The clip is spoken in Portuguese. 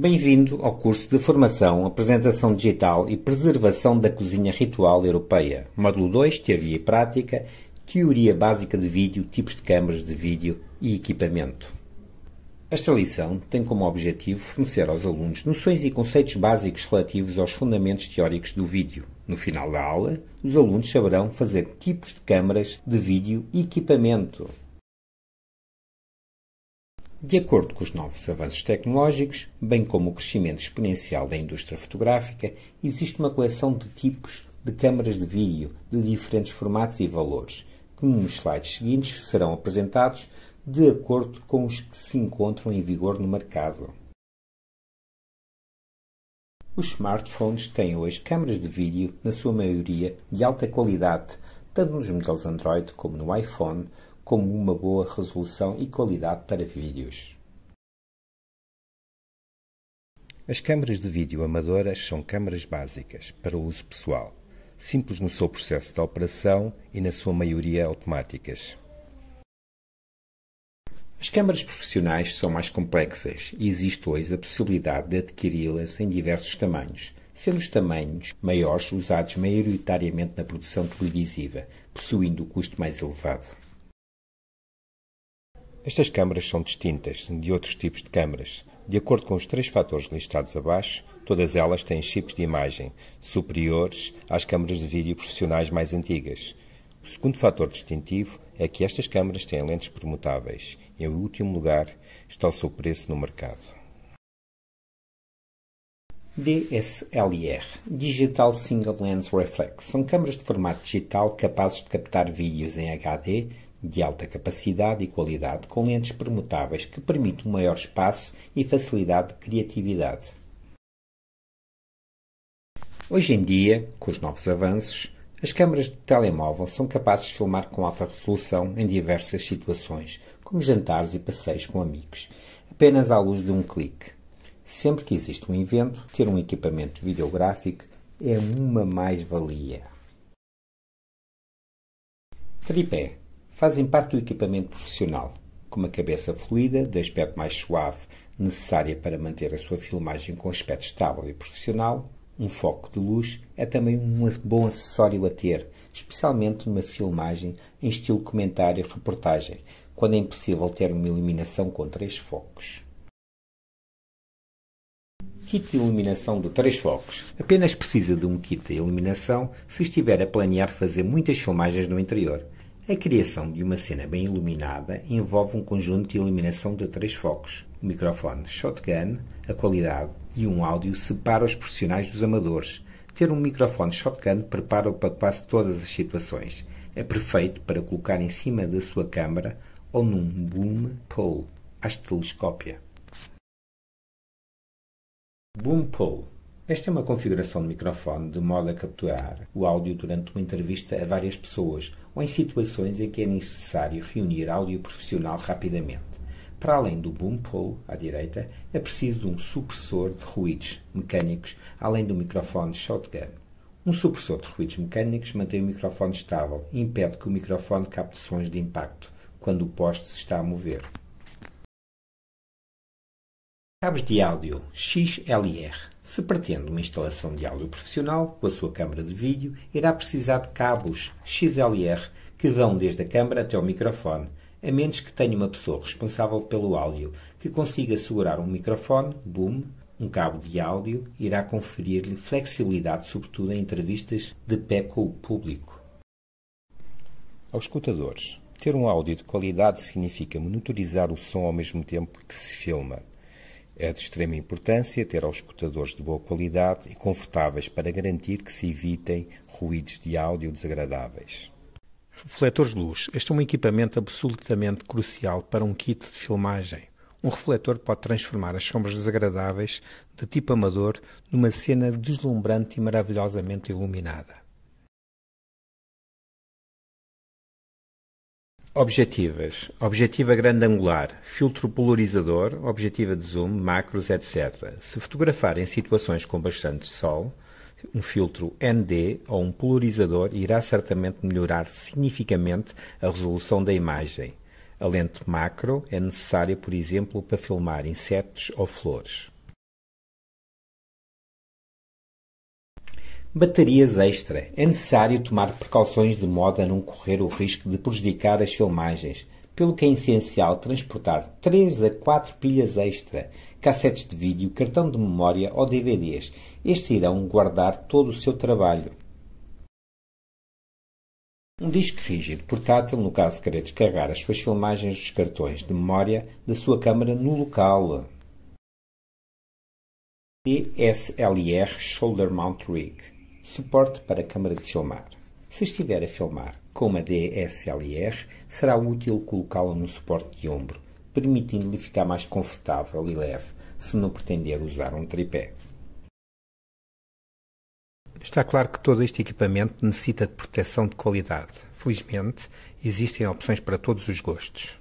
Bem-vindo ao curso de Formação, Apresentação Digital e Preservação da Cozinha Ritual Europeia, Módulo 2, Teoria e Prática, Teoria Básica de Vídeo, Tipos de Câmaras de Vídeo e Equipamento. Esta lição tem como objetivo fornecer aos alunos noções e conceitos básicos relativos aos fundamentos teóricos do vídeo. No final da aula, os alunos saberão fazer tipos de câmaras de vídeo e equipamento. De acordo com os novos avanços tecnológicos, bem como o crescimento exponencial da indústria fotográfica, existe uma coleção de tipos de câmaras de vídeo de diferentes formatos e valores, que nos slides seguintes serão apresentados de acordo com os que se encontram em vigor no mercado. Os smartphones têm hoje câmaras de vídeo, na sua maioria, de alta qualidade, tanto nos modelos Android como no iPhone, como uma boa resolução e qualidade para vídeos. As câmaras de vídeo amadoras são câmaras básicas para uso pessoal, simples no seu processo de operação e na sua maioria automáticas. As câmaras profissionais são mais complexas e existe hoje a possibilidade de adquiri-las em diversos tamanhos, sendo os tamanhos maiores usados maioritariamente na produção televisiva, possuindo o custo mais elevado. Estas câmaras são distintas de outros tipos de câmaras. De acordo com os três fatores listados abaixo, todas elas têm chips de imagem superiores às câmaras de vídeo profissionais mais antigas. O segundo fator distintivo é que estas câmaras têm lentes permutáveis. Em último lugar, está o seu preço no mercado. DSLR Digital Single Lens Reflex são câmaras de formato digital capazes de captar vídeos em HD de alta capacidade e qualidade, com lentes permutáveis que permitem um maior espaço e facilidade de criatividade. Hoje em dia, com os novos avanços, as câmaras de telemóvel são capazes de filmar com alta resolução em diversas situações, como jantares e passeios com amigos, apenas à luz de um clique. Sempre que existe um evento, ter um equipamento videográfico é uma mais-valia. Tripé fazem parte do equipamento profissional, com uma cabeça fluida, de aspecto mais suave, necessária para manter a sua filmagem com aspecto estável e profissional, um foco de luz é também um bom acessório a ter, especialmente numa filmagem em estilo comentário e reportagem, quando é impossível ter uma iluminação com três focos. Kit de iluminação de três focos. Apenas precisa de um kit de iluminação se estiver a planear fazer muitas filmagens no interior. A criação de uma cena bem iluminada envolve um conjunto de iluminação de três focos, um microfone shotgun, a qualidade e um áudio separa os profissionais dos amadores. Ter um microfone shotgun prepara-o para quase todas as situações. É perfeito para colocar em cima da sua câmara ou num boom pole, haste telescópia. Boom pole esta é uma configuração de microfone de modo a capturar o áudio durante uma entrevista a várias pessoas ou em situações em que é necessário reunir áudio profissional rapidamente. Para além do boom pole, à direita, é preciso um supressor de ruídos mecânicos, além do microfone shotgun. Um supressor de ruídos mecânicos mantém o microfone estável e impede que o microfone capte sons de impacto quando o poste se está a mover. Cabos de áudio XLR. Se pretende uma instalação de áudio profissional com a sua câmara de vídeo, irá precisar de cabos XLR que vão desde a câmara até o microfone, a menos que tenha uma pessoa responsável pelo áudio que consiga segurar um microfone, boom, um cabo de áudio, irá conferir-lhe flexibilidade, sobretudo em entrevistas de pé com o público. Aos escutadores, ter um áudio de qualidade significa monitorizar o som ao mesmo tempo que se filma. É de extrema importância ter auscultadores de boa qualidade e confortáveis para garantir que se evitem ruídos de áudio desagradáveis. Refletores de luz. Este é um equipamento absolutamente crucial para um kit de filmagem. Um refletor pode transformar as sombras desagradáveis, de tipo amador, numa cena deslumbrante e maravilhosamente iluminada. Objetivas. Objetiva grande angular, filtro polarizador, objetiva de zoom, macros, etc. Se fotografar em situações com bastante sol, um filtro ND ou um polarizador irá certamente melhorar significativamente a resolução da imagem. A lente macro é necessária, por exemplo, para filmar insetos ou flores. Baterias extra. É necessário tomar precauções de modo a não correr o risco de prejudicar as filmagens, pelo que é essencial transportar 3 a 4 pilhas extra, cassetes de vídeo, cartão de memória ou DVDs. Estes irão guardar todo o seu trabalho. Um disco rígido portátil, no caso de querer descarregar as suas filmagens dos cartões de memória da sua câmara no local. DSLR Shoulder Mount Rig suporte para câmara de filmar. Se estiver a filmar com uma DSLR, será útil colocá-la no suporte de ombro, permitindo-lhe ficar mais confortável e leve, se não pretender usar um tripé. Está claro que todo este equipamento necessita de proteção de qualidade. Felizmente, existem opções para todos os gostos.